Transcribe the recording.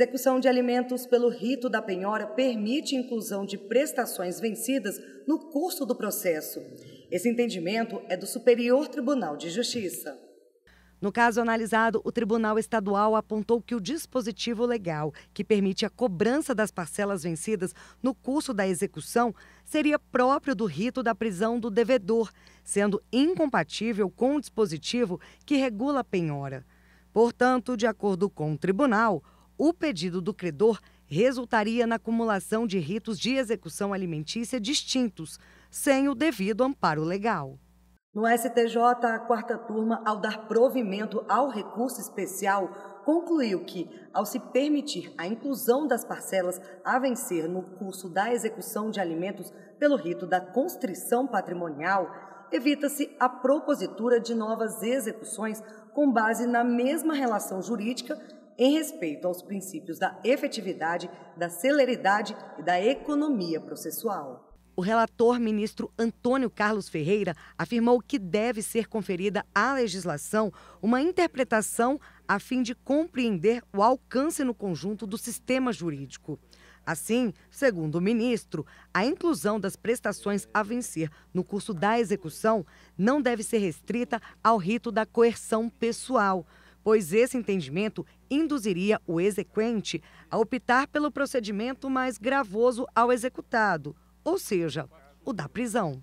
Execução de alimentos pelo rito da penhora permite inclusão de prestações vencidas no curso do processo. Esse entendimento é do Superior Tribunal de Justiça. No caso analisado, o Tribunal Estadual apontou que o dispositivo legal que permite a cobrança das parcelas vencidas no curso da execução seria próprio do rito da prisão do devedor, sendo incompatível com o dispositivo que regula a penhora. Portanto, de acordo com o tribunal, o pedido do credor resultaria na acumulação de ritos de execução alimentícia distintos, sem o devido amparo legal. No STJ, a quarta turma, ao dar provimento ao recurso especial, concluiu que, ao se permitir a inclusão das parcelas a vencer no curso da execução de alimentos pelo rito da constrição patrimonial, evita-se a propositura de novas execuções com base na mesma relação jurídica em respeito aos princípios da efetividade, da celeridade e da economia processual. O relator ministro Antônio Carlos Ferreira afirmou que deve ser conferida à legislação uma interpretação a fim de compreender o alcance no conjunto do sistema jurídico. Assim, segundo o ministro, a inclusão das prestações a vencer no curso da execução não deve ser restrita ao rito da coerção pessoal pois esse entendimento induziria o exequente a optar pelo procedimento mais gravoso ao executado, ou seja, o da prisão.